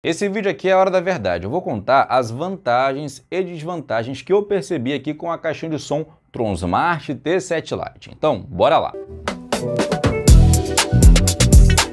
Esse vídeo aqui é a hora da verdade. Eu vou contar as vantagens e desvantagens que eu percebi aqui com a caixinha de som Tronsmart T7 Lite. Então, bora lá! Música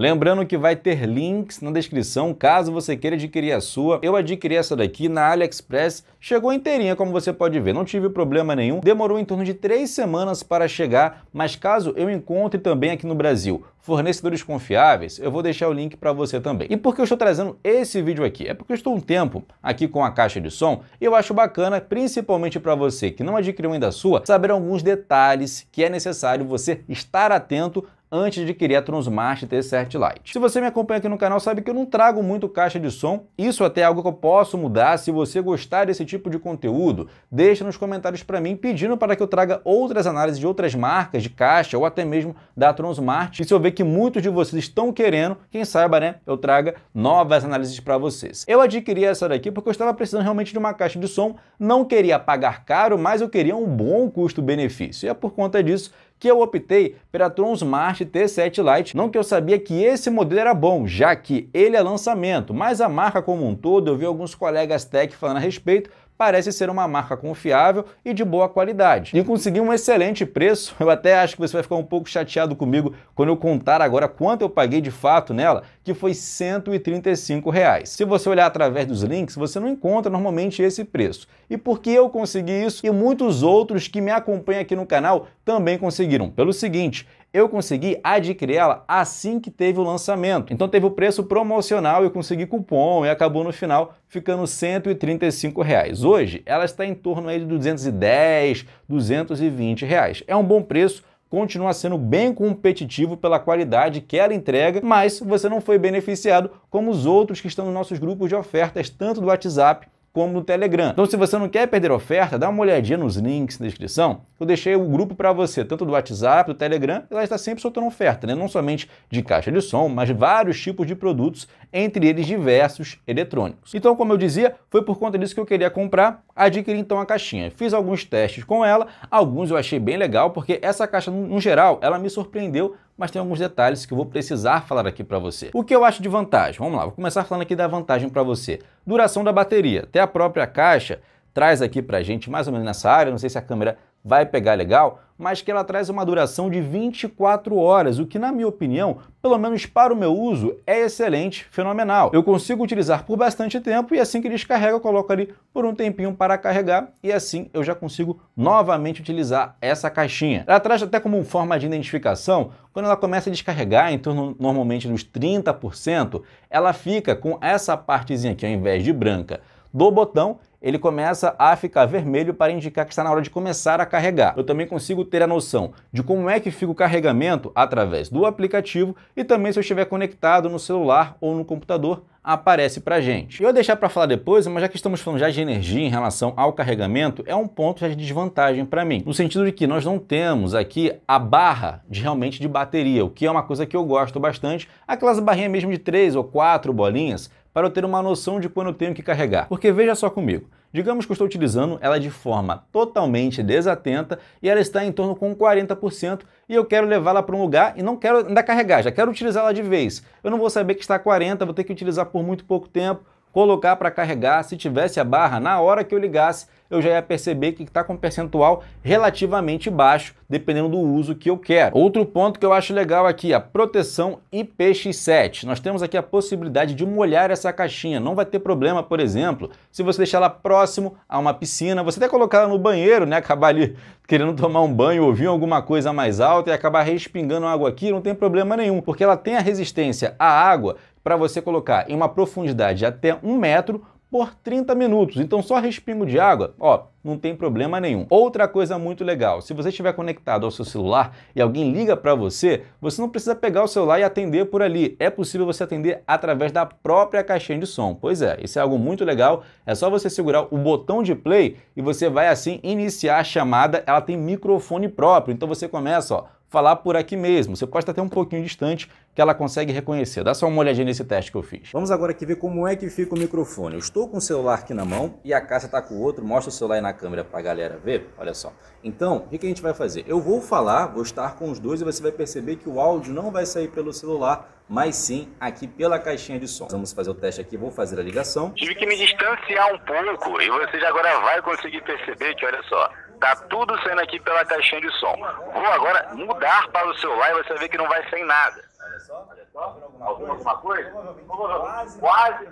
Lembrando que vai ter links na descrição caso você queira adquirir a sua. Eu adquiri essa daqui na AliExpress, chegou inteirinha como você pode ver, não tive problema nenhum. Demorou em torno de três semanas para chegar, mas caso eu encontre também aqui no Brasil fornecedores confiáveis, eu vou deixar o link para você também. E por que eu estou trazendo esse vídeo aqui? É porque eu estou um tempo aqui com a caixa de som e eu acho bacana, principalmente para você que não adquiriu ainda a sua, saber alguns detalhes que é necessário você estar atento antes de adquirir a Transmaster T7 Lite. Se você me acompanha aqui no canal sabe que eu não trago muito caixa de som, isso até é algo que eu posso mudar. Se você gostar desse tipo de conteúdo, deixa nos comentários para mim pedindo para que eu traga outras análises de outras marcas de caixa ou até mesmo da Transmart. E se eu ver que muitos de vocês estão querendo, quem saiba, né, eu traga novas análises para vocês. Eu adquiri essa daqui porque eu estava precisando realmente de uma caixa de som, não queria pagar caro, mas eu queria um bom custo-benefício. E é por conta disso que eu optei pela Transmart T7 Lite, não que eu sabia que esse modelo era bom, já que ele é lançamento, mas a marca como um todo, eu vi alguns colegas tech falando a respeito, parece ser uma marca confiável e de boa qualidade. E consegui um excelente preço. Eu até acho que você vai ficar um pouco chateado comigo quando eu contar agora quanto eu paguei de fato nela, que foi R$ 135. Reais. Se você olhar através dos links, você não encontra normalmente esse preço. E por que eu consegui isso e muitos outros que me acompanham aqui no canal também conseguiram? Pelo seguinte, eu consegui adquirir ela assim que teve o lançamento. Então teve o preço promocional, eu consegui cupom e acabou no final ficando R$ 135. Reais. Hoje ela está em torno aí de 210, 220 reais. É um bom preço continua sendo bem competitivo pela qualidade que ela entrega, mas você não foi beneficiado como os outros que estão nos nossos grupos de ofertas, tanto do WhatsApp como no Telegram. Então, se você não quer perder oferta, dá uma olhadinha nos links na descrição. Eu deixei o grupo para você, tanto do WhatsApp, do Telegram, e lá está sempre soltando oferta, né? não somente de caixa de som, mas de vários tipos de produtos, entre eles diversos eletrônicos. Então, como eu dizia, foi por conta disso que eu queria comprar, adquiri então a caixinha. Fiz alguns testes com ela, alguns eu achei bem legal, porque essa caixa, no geral, ela me surpreendeu mas tem alguns detalhes que eu vou precisar falar aqui para você. O que eu acho de vantagem? Vamos lá, vou começar falando aqui da vantagem para você. Duração da bateria. Até a própria caixa traz aqui para a gente mais ou menos nessa área, não sei se a câmera vai pegar legal, mas que ela traz uma duração de 24 horas, o que na minha opinião, pelo menos para o meu uso, é excelente, fenomenal. Eu consigo utilizar por bastante tempo e assim que descarrega eu coloco ali por um tempinho para carregar e assim eu já consigo novamente utilizar essa caixinha. Ela traz até como forma de identificação, quando ela começa a descarregar em torno normalmente dos 30%, ela fica com essa partezinha aqui ao invés de branca do botão, ele começa a ficar vermelho para indicar que está na hora de começar a carregar. Eu também consigo ter a noção de como é que fica o carregamento através do aplicativo e também se eu estiver conectado no celular ou no computador, aparece para gente. Eu vou deixar para falar depois, mas já que estamos falando já de energia em relação ao carregamento, é um ponto de desvantagem para mim, no sentido de que nós não temos aqui a barra de realmente de bateria, o que é uma coisa que eu gosto bastante, aquelas barrinhas mesmo de três ou quatro bolinhas, para eu ter uma noção de quando eu tenho que carregar. Porque veja só comigo, digamos que eu estou utilizando ela de forma totalmente desatenta e ela está em torno com 40% e eu quero levá-la para um lugar e não quero ainda carregar, já quero utilizá-la de vez. Eu não vou saber que está 40, vou ter que utilizar por muito pouco tempo colocar para carregar, se tivesse a barra, na hora que eu ligasse, eu já ia perceber que está com um percentual relativamente baixo, dependendo do uso que eu quero. Outro ponto que eu acho legal aqui, a proteção IPX7. Nós temos aqui a possibilidade de molhar essa caixinha. Não vai ter problema, por exemplo, se você deixar ela próximo a uma piscina, você até colocar ela no banheiro, né? Acabar ali querendo tomar um banho, ouvir alguma coisa mais alta e acabar respingando água aqui, não tem problema nenhum, porque ela tem a resistência à água para você colocar em uma profundidade de até um metro por 30 minutos. Então só respingo de água, ó, não tem problema nenhum. Outra coisa muito legal, se você estiver conectado ao seu celular e alguém liga para você, você não precisa pegar o celular e atender por ali. É possível você atender através da própria caixinha de som. Pois é, isso é algo muito legal. É só você segurar o botão de play e você vai assim iniciar a chamada. Ela tem microfone próprio. Então você começa, ó, falar por aqui mesmo. Você pode estar até um pouquinho distante que ela consegue reconhecer. Dá só uma olhadinha nesse teste que eu fiz. Vamos agora aqui ver como é que fica o microfone. Eu estou com o celular aqui na mão e a Cássia está com o outro. Mostra o celular aí na câmera para a galera ver. Olha só. Então, o que, a gente vai fazer? Eu vou falar, vou estar com os dois e você vai perceber que o áudio não vai sair pelo celular, mas sim aqui pela caixinha de som. Vamos fazer o teste aqui, vou fazer a ligação. Tive que me distanciar um pouco e vocês agora vai conseguir perceber que, olha só, Tá tudo saindo aqui pela caixinha de som. Vou agora mudar para o celular e você vai ver que não vai sem nada só. Olha só. Tá alguma, alguma, coisa? coisa? Provavelmente, Provavelmente quase, quase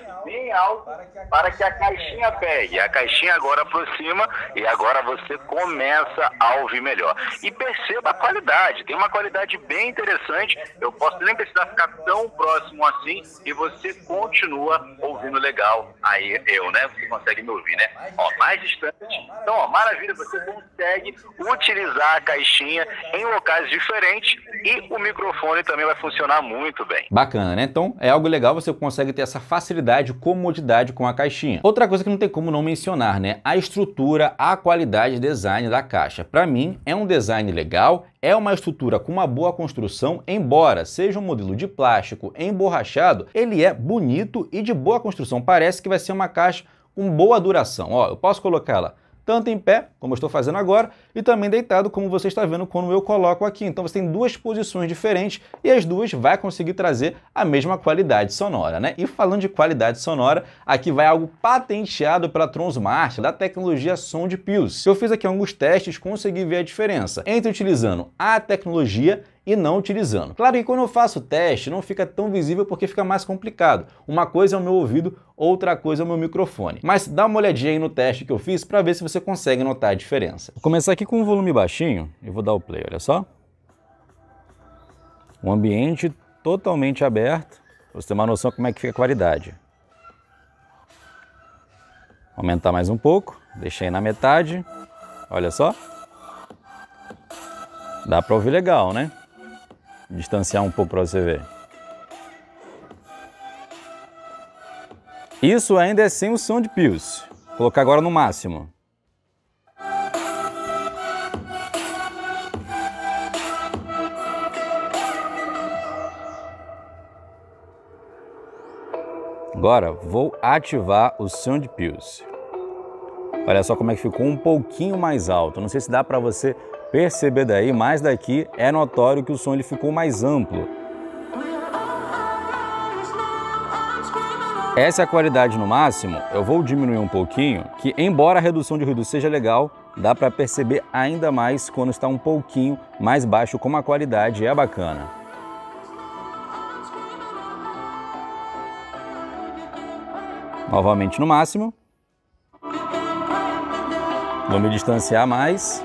né? Né? bem alto, para que a, para que a caixinha pegue. A caixinha agora aproxima e agora você começa a ouvir melhor. E perceba a qualidade. Tem uma qualidade bem interessante. Eu posso nem precisar ficar tão próximo assim e você continua ouvindo legal. Aí eu, né? Você consegue me ouvir, né? Ó, mais distante. Então, ó, maravilha. Você consegue utilizar a caixinha em locais diferentes e o microfone também vai funcionar muito bem. Bacana, né? Então é algo legal, você consegue ter essa facilidade, comodidade com a caixinha. Outra coisa que não tem como não mencionar, né? A estrutura, a qualidade design da caixa. Para mim, é um design legal, é uma estrutura com uma boa construção, embora seja um modelo de plástico emborrachado, ele é bonito e de boa construção. Parece que vai ser uma caixa com boa duração. Ó, eu posso colocar ela tanto em pé, como eu estou fazendo agora, e também deitado, como você está vendo quando eu coloco aqui. Então você tem duas posições diferentes e as duas vai conseguir trazer a mesma qualidade sonora, né? E falando de qualidade sonora, aqui vai algo patenteado pela Tronsmart, da tecnologia Sound Pills. se Eu fiz aqui alguns testes, consegui ver a diferença entre utilizando a tecnologia e não utilizando. Claro que quando eu faço o teste não fica tão visível porque fica mais complicado. Uma coisa é o meu ouvido, outra coisa é o meu microfone. Mas dá uma olhadinha aí no teste que eu fiz para ver se você consegue notar a diferença. Vou começar aqui com um volume baixinho e vou dar o play, olha só. Um ambiente totalmente aberto, para você ter uma noção como é que fica a qualidade. Aumentar mais um pouco, deixei na metade, olha só. Dá para ouvir legal, né? distanciar um pouco para você ver. Isso ainda é sem o som de pios. Vou colocar agora no máximo. Agora vou ativar o Sound Pulse. Olha só como é que ficou um pouquinho mais alto. Não sei se dá para você perceber daí, mais daqui, é notório que o som ele ficou mais amplo. Essa é a qualidade no máximo, eu vou diminuir um pouquinho, que embora a redução de ruído seja legal, dá para perceber ainda mais quando está um pouquinho mais baixo, como a qualidade é bacana. Novamente no máximo. Vou me distanciar mais.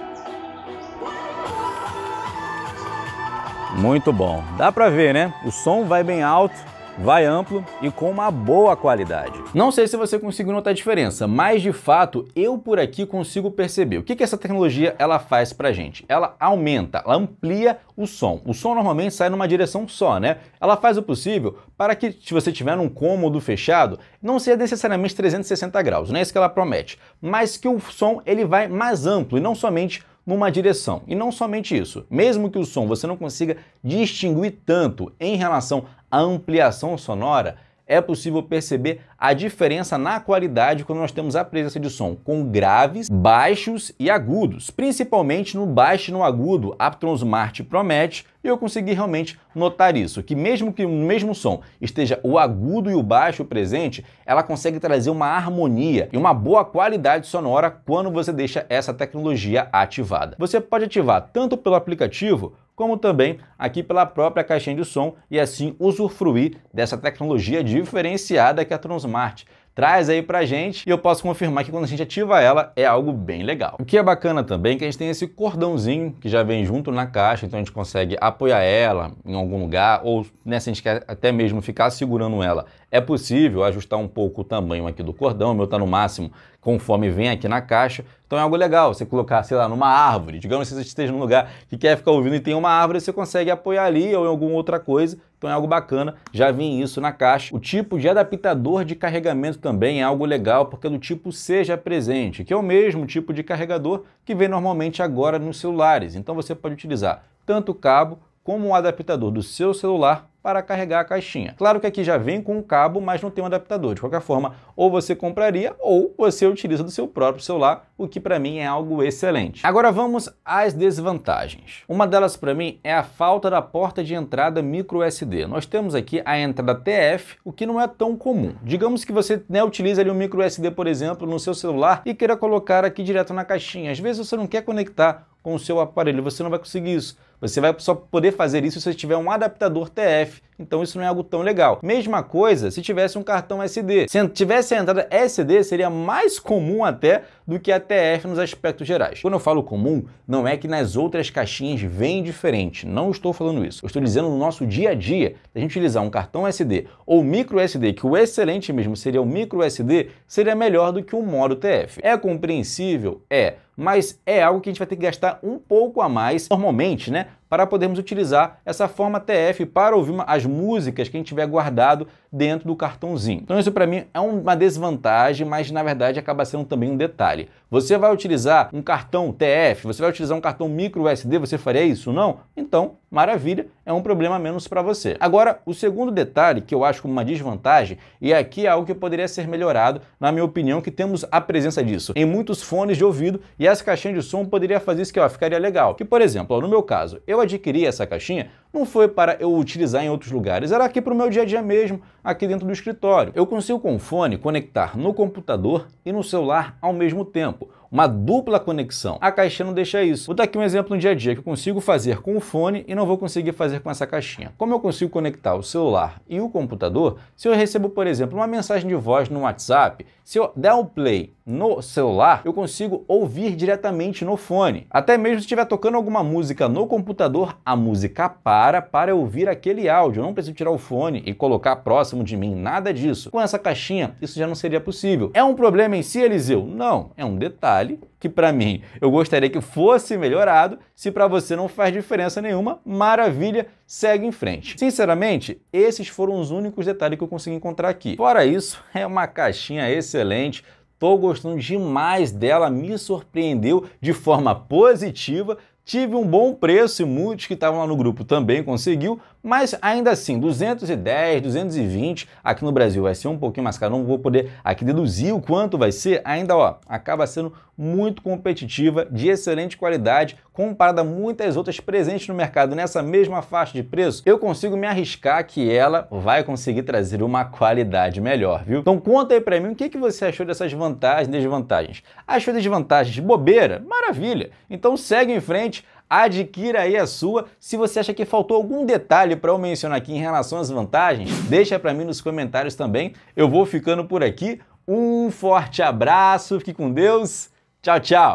Muito bom. Dá para ver, né? O som vai bem alto, vai amplo e com uma boa qualidade. Não sei se você conseguiu notar a diferença, mas de fato eu por aqui consigo perceber. O que, que essa tecnologia ela faz pra gente? Ela aumenta, ela amplia o som. O som normalmente sai numa direção só, né? Ela faz o possível para que se você tiver num cômodo fechado, não seja necessariamente 360 graus, não é isso que ela promete, mas que o som ele vai mais amplo e não somente numa direção. E não somente isso, mesmo que o som você não consiga distinguir tanto em relação à ampliação sonora, é possível perceber a diferença na qualidade quando nós temos a presença de som com graves, baixos e agudos, principalmente no baixo e no agudo, Aptron Smart promete e eu consegui realmente notar isso, que mesmo que no mesmo som esteja o agudo e o baixo presente, ela consegue trazer uma harmonia e uma boa qualidade sonora quando você deixa essa tecnologia ativada. Você pode ativar tanto pelo aplicativo como também aqui pela própria caixinha de som e assim usufruir dessa tecnologia diferenciada que é a Transmart traz aí pra gente e eu posso confirmar que quando a gente ativa ela é algo bem legal. O que é bacana também é que a gente tem esse cordãozinho que já vem junto na caixa, então a gente consegue apoiar ela em algum lugar ou né, se a gente quer até mesmo ficar segurando ela, é possível ajustar um pouco o tamanho aqui do cordão, o meu tá no máximo conforme vem aqui na caixa. Então é algo legal você colocar, sei lá, numa árvore. Digamos que você esteja num lugar que quer ficar ouvindo e tem uma árvore, você consegue apoiar ali ou em alguma outra coisa então é algo bacana, já vi isso na caixa. O tipo de adaptador de carregamento também é algo legal, porque é do tipo seja presente, que é o mesmo tipo de carregador que vem normalmente agora nos celulares. Então você pode utilizar tanto o cabo como um adaptador do seu celular para carregar a caixinha. Claro que aqui já vem com um cabo, mas não tem um adaptador. De qualquer forma, ou você compraria ou você utiliza do seu próprio celular, o que para mim é algo excelente. Agora vamos às desvantagens. Uma delas para mim é a falta da porta de entrada micro SD. Nós temos aqui a entrada TF, o que não é tão comum. Digamos que você né, utiliza ali um micro SD, por exemplo, no seu celular e queira colocar aqui direto na caixinha. Às vezes você não quer conectar com o seu aparelho, você não vai conseguir isso você vai só poder fazer isso se você tiver um adaptador TF então isso não é algo tão legal. Mesma coisa se tivesse um cartão SD. Se tivesse a entrada SD, seria mais comum até do que a TF nos aspectos gerais. Quando eu falo comum, não é que nas outras caixinhas vem diferente. Não estou falando isso. Eu estou dizendo no nosso dia a dia, a gente utilizar um cartão SD ou micro SD, que o excelente mesmo seria o micro SD, seria melhor do que o um modo TF. É compreensível? É mas é algo que a gente vai ter que gastar um pouco a mais normalmente, né? para podermos utilizar essa forma TF para ouvir as músicas que a gente tiver guardado dentro do cartãozinho. Então isso para mim é uma desvantagem, mas na verdade acaba sendo também um detalhe. Você vai utilizar um cartão TF, você vai utilizar um cartão micro SD, você faria isso? Não? Então, maravilha, é um problema menos para você. Agora, o segundo detalhe que eu acho como uma desvantagem, e aqui é algo que poderia ser melhorado, na minha opinião, que temos a presença disso em muitos fones de ouvido e essa caixinha de som poderia fazer isso que ó, ficaria legal. Que, por exemplo, ó, no meu caso, eu adquiri essa caixinha não foi para eu utilizar em outros lugares, era aqui para o meu dia a dia mesmo, aqui dentro do escritório. Eu consigo com o fone conectar no computador e no celular ao mesmo tempo, uma dupla conexão. A caixa não deixa isso. Vou dar aqui um exemplo no dia a dia que eu consigo fazer com o fone e não vou conseguir fazer com essa caixinha. Como eu consigo conectar o celular e o computador, se eu recebo, por exemplo, uma mensagem de voz no WhatsApp, se eu der o play no celular, eu consigo ouvir diretamente no fone. Até mesmo se estiver tocando alguma música no computador, a música para para ouvir aquele áudio. Eu não preciso tirar o fone e colocar próximo de mim, nada disso. Com essa caixinha, isso já não seria possível. É um problema em si, Eliseu? Não, é um detalhe que para mim eu gostaria que fosse melhorado, se para você não faz diferença nenhuma, maravilha, segue em frente. Sinceramente, esses foram os únicos detalhes que eu consegui encontrar aqui. Fora isso, é uma caixinha excelente, Tô gostando demais dela, me surpreendeu de forma positiva. Tive um bom preço e muitos que estavam lá no grupo também conseguiu, mas ainda assim, 210, 220 aqui no Brasil vai ser um pouquinho mais caro, não vou poder aqui deduzir o quanto vai ser, ainda ó, acaba sendo muito competitiva, de excelente qualidade, comparada a muitas outras presentes no mercado nessa mesma faixa de preço, eu consigo me arriscar que ela vai conseguir trazer uma qualidade melhor, viu? Então conta aí pra mim o que, que você achou dessas vantagens e desvantagens. Achou desvantagens bobeira? Maravilha! Então segue em frente, adquira aí a sua. Se você acha que faltou algum detalhe para eu mencionar aqui em relação às vantagens, deixa para mim nos comentários também. Eu vou ficando por aqui. Um forte abraço, fique com Deus Tchau, tchau!